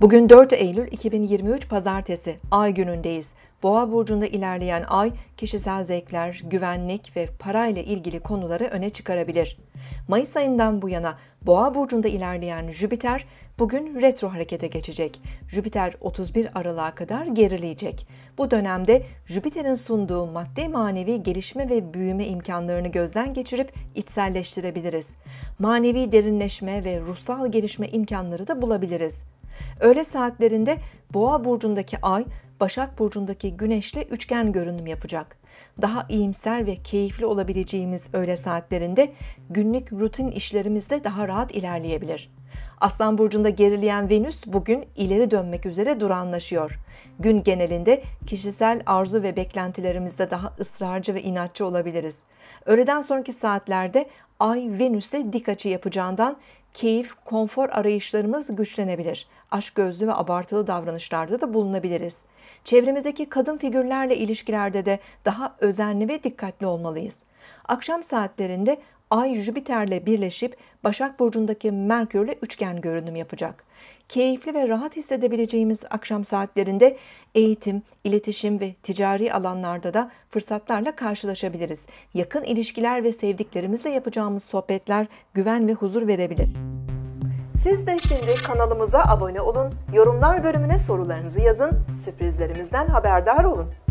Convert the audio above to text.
Bugün 4 Eylül 2023 Pazartesi, ay günündeyiz. Boğa burcunda ilerleyen ay kişisel zevkler, güvenlik ve parayla ilgili konuları öne çıkarabilir. Mayıs ayından bu yana Boğa burcunda ilerleyen Jüpiter bugün retro harekete geçecek. Jüpiter 31 Aralık'a kadar gerileyecek. Bu dönemde Jüpiter'in sunduğu maddi manevi gelişme ve büyüme imkanlarını gözden geçirip içselleştirebiliriz. Manevi derinleşme ve ruhsal gelişme imkanları da bulabiliriz. Öğle saatlerinde Boğa burcundaki Ay, Başak burcundaki Güneş'le üçgen görünüm yapacak. Daha iyimser ve keyifli olabileceğimiz öğle saatlerinde günlük rutin işlerimizde daha rahat ilerleyebilir. Aslan burcunda gerileyen Venüs bugün ileri dönmek üzere duranlaşıyor. Gün genelinde kişisel arzu ve beklentilerimizde daha ısrarcı ve inatçı olabiliriz. Öğleden sonraki saatlerde Ay Venüs'te dik açı yapacağından keyif, konfor arayışlarımız güçlenebilir. Aşk gözlü ve abartılı davranışlarda da bulunabiliriz. Çevremizdeki kadın figürlerle ilişkilerde de daha özenli ve dikkatli olmalıyız. Akşam saatlerinde Ay Jüpiter'le birleşip Başak Burcu'ndaki Merkür'le üçgen görünüm yapacak. Keyifli ve rahat hissedebileceğimiz akşam saatlerinde eğitim, iletişim ve ticari alanlarda da fırsatlarla karşılaşabiliriz. Yakın ilişkiler ve sevdiklerimizle yapacağımız sohbetler güven ve huzur verebilir. Siz de şimdi kanalımıza abone olun, yorumlar bölümüne sorularınızı yazın, sürprizlerimizden haberdar olun.